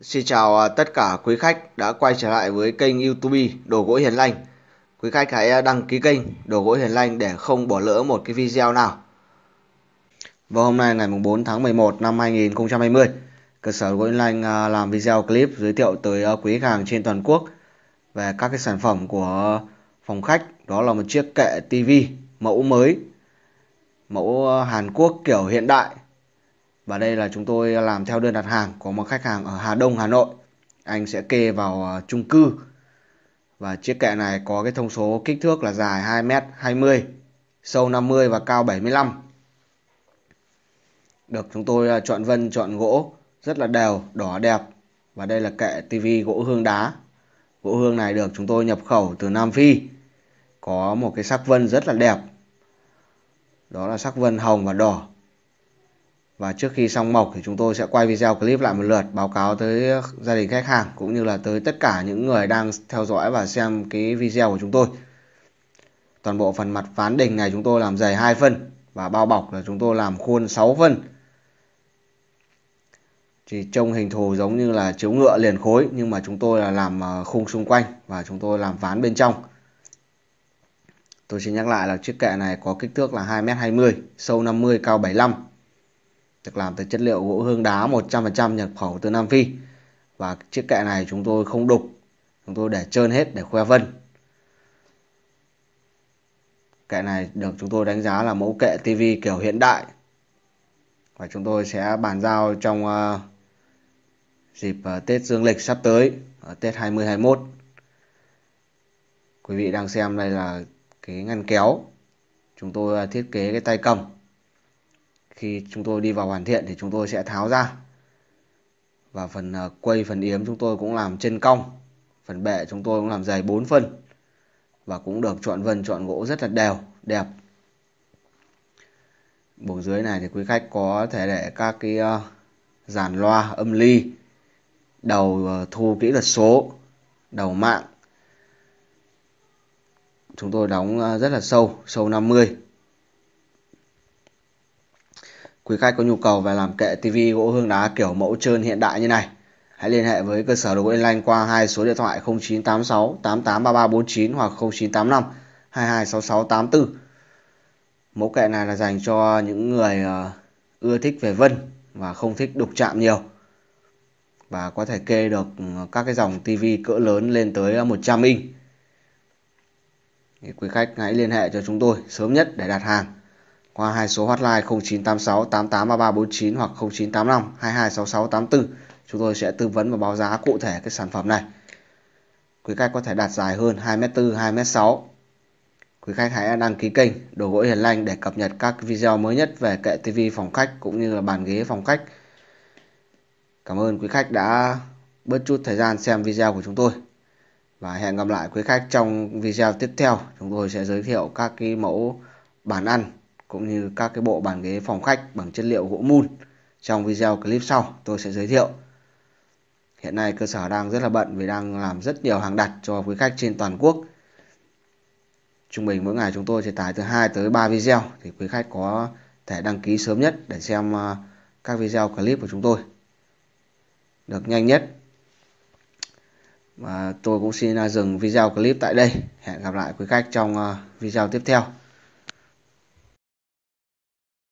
Xin chào à, tất cả quý khách đã quay trở lại với kênh YouTube Đồ gỗ Hiền Lành. Quý khách hãy à, đăng ký kênh Đồ gỗ Hiền Lành để không bỏ lỡ một cái video nào. Và hôm nay ngày 4 tháng 11 năm 2020, cơ sở gỗ Hiền Lành à, làm video clip giới thiệu tới quý khách hàng trên toàn quốc về các cái sản phẩm của phòng khách, đó là một chiếc kệ TV mẫu mới, mẫu Hàn Quốc kiểu hiện đại và đây là chúng tôi làm theo đơn đặt hàng của một khách hàng ở Hà Đông, Hà Nội. Anh sẽ kê vào ờ, chung cư. Và chiếc kệ này có cái thông số kích thước là dài 2m20, sâu 50 và cao 75. Được chúng tôi ờ, chọn vân chọn gỗ rất là đều, đỏ đẹp. Và đây là kệ tivi gỗ hương đá. Gỗ hương này được chúng tôi nhập khẩu từ Nam Phi. Có một cái sắc vân rất là đẹp. Đó là sắc vân hồng và đỏ và trước khi xong mộc thì chúng tôi sẽ quay video clip lại một lượt báo cáo tới gia đình khách hàng cũng như là tới tất cả những người đang theo dõi và xem cái video của chúng tôi. Toàn bộ phần mặt phán đình này chúng tôi làm dày 2 phân và bao bọc là chúng tôi làm khuôn 6 phân. Thì trông hình thù giống như là chiếu ngựa liền khối nhưng mà chúng tôi là làm ờ, khung xung quanh và chúng tôi làm ván bên trong. Tôi xin nhắc lại là chiếc kệ này có kích thước là 2m20, sâu 50, cao 75 được làm từ chất liệu gỗ hương đá 100% nhập khẩu từ Nam Phi và chiếc kệ này chúng tôi không đục chúng tôi để trơn hết để khoe vân kệ này được chúng tôi đánh giá là mẫu kệ TV kiểu hiện đại và chúng tôi sẽ bàn giao trong uh, dịp uh, Tết Dương lịch sắp tới ở Tết 2021 quý vị đang xem đây là cái ngăn kéo chúng tôi ờ, thiết kế cái tay cầm khi chúng tôi đi vào hoàn thiện thì chúng tôi sẽ tháo ra và phần ờ, quây phần yếm chúng tôi cũng làm trên cong phần bệ chúng tôi cũng làm dày 4 phân và cũng được chọn vân chọn gỗ rất là đều đẹp buồng dưới này thì quý khách có thể để các cái dàn ờ, loa âm ly đầu ờ, thu kỹ thuật số đầu mạng chúng tôi đóng rất là sâu sâu 50 quý khách có nhu cầu về làm kệ TV gỗ hương đá kiểu mẫu trơn hiện đại như này, hãy liên hệ với cơ sở đồ gỗ Yên Lanh qua hai số điện thoại 0986 883349 hoặc 0985 226684. Mẫu kệ này là dành cho những người ờ, ưa thích về vân và không thích đục chạm nhiều. Và có thể kê được ờ, các cái dòng TV cỡ lớn lên tới 100 ờ, inch. Quý khách hãy liên hệ cho chúng tôi sớm nhất để đặt hàng qua hai số hotline 0986 883349 hoặc 0985 226684. Chúng tôi sẽ tư vấn và báo giá cụ thể cái sản phẩm này. Quý khách có thể đặt dài hơn 2m4, 2m6. Quý khách hãy đăng ký kênh Đồ gỗ Hiền Lanh để cập nhật các video mới nhất về kệ tivi phòng khách cũng như là bàn ghế phòng khách. Cảm ơn quý khách đã bớt chút thời gian xem video của chúng tôi. Và hẹn gặp lại quý khách trong video tiếp theo. Chúng tôi sẽ giới thiệu các cái mẫu bàn ăn cũng như các cái bộ bàn ghế phòng khách bằng chất liệu gỗ mun. Trong video clip sau tôi sẽ giới thiệu. Hiện nay cơ sở đang rất là bận vì đang làm rất nhiều hàng đặt cho quý khách trên toàn quốc. Trung bình mỗi ngày chúng tôi sẽ tải từ 2 tới 3 video thì quý khách có thể đăng ký sớm nhất để xem à, các video clip của chúng tôi được nhanh nhất. Và tôi cũng xin à, dừng video clip tại đây. Hẹn gặp lại quý khách trong à, video tiếp theo.